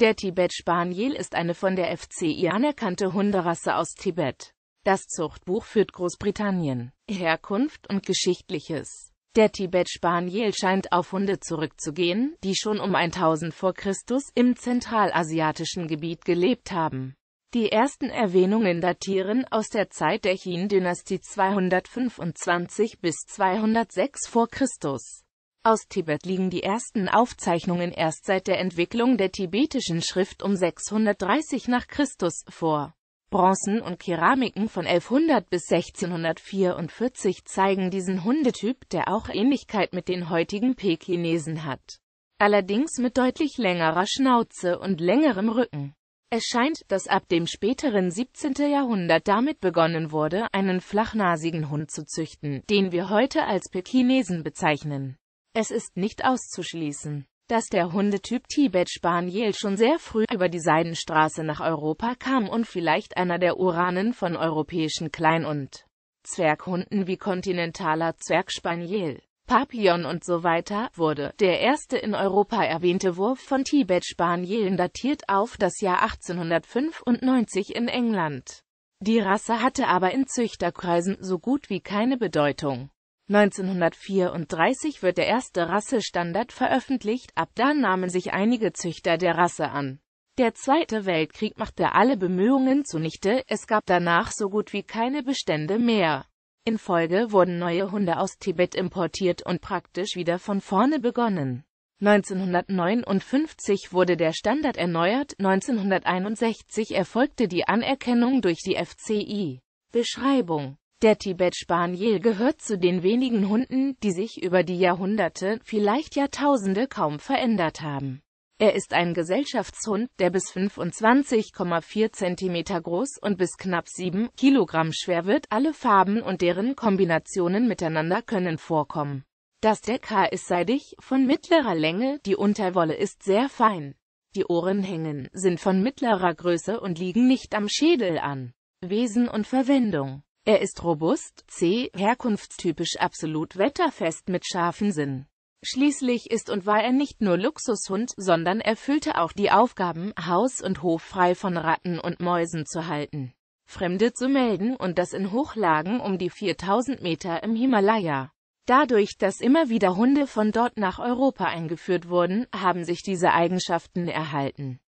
Der Tibet-Spaniel ist eine von der FCI anerkannte Hunderasse aus Tibet. Das Zuchtbuch führt Großbritannien, Herkunft und Geschichtliches. Der Tibet-Spaniel scheint auf Hunde zurückzugehen, die schon um 1000 vor Christus im zentralasiatischen Gebiet gelebt haben. Die ersten Erwähnungen datieren aus der Zeit der Qin-Dynastie 225 bis 206 vor Christus. Aus Tibet liegen die ersten Aufzeichnungen erst seit der Entwicklung der tibetischen Schrift um 630 nach Christus vor. Bronzen und Keramiken von 1100 bis 1644 zeigen diesen Hundetyp, der auch Ähnlichkeit mit den heutigen Pekinesen hat. Allerdings mit deutlich längerer Schnauze und längerem Rücken. Es scheint, dass ab dem späteren 17. Jahrhundert damit begonnen wurde, einen flachnasigen Hund zu züchten, den wir heute als Pekinesen bezeichnen. Es ist nicht auszuschließen, dass der Hundetyp Tibet Spaniel schon sehr früh über die Seidenstraße nach Europa kam und vielleicht einer der Uranen von europäischen Klein- und Zwerghunden wie kontinentaler Zwergspaniel, Papillon und so weiter wurde. Der erste in Europa erwähnte Wurf von Tibet Spanielen datiert auf das Jahr 1895 in England. Die Rasse hatte aber in Züchterkreisen so gut wie keine Bedeutung. 1934 wird der erste Rassestandard veröffentlicht, ab da nahmen sich einige Züchter der Rasse an. Der Zweite Weltkrieg machte alle Bemühungen zunichte, es gab danach so gut wie keine Bestände mehr. In Folge wurden neue Hunde aus Tibet importiert und praktisch wieder von vorne begonnen. 1959 wurde der Standard erneuert, 1961 erfolgte die Anerkennung durch die FCI. Beschreibung der Tibet Spaniel gehört zu den wenigen Hunden, die sich über die Jahrhunderte, vielleicht Jahrtausende kaum verändert haben. Er ist ein Gesellschaftshund, der bis 25,4 cm groß und bis knapp 7 kg schwer wird. Alle Farben und deren Kombinationen miteinander können vorkommen. Das Deckhaar ist seidig, von mittlerer Länge, die Unterwolle ist sehr fein. Die Ohren hängen, sind von mittlerer Größe und liegen nicht am Schädel an. Wesen und Verwendung er ist robust, C, herkunftstypisch absolut wetterfest mit scharfen Sinn. Schließlich ist und war er nicht nur Luxushund, sondern erfüllte auch die Aufgaben, Haus und Hof frei von Ratten und Mäusen zu halten, Fremde zu melden und das in Hochlagen um die 4000 Meter im Himalaya. Dadurch, dass immer wieder Hunde von dort nach Europa eingeführt wurden, haben sich diese Eigenschaften erhalten.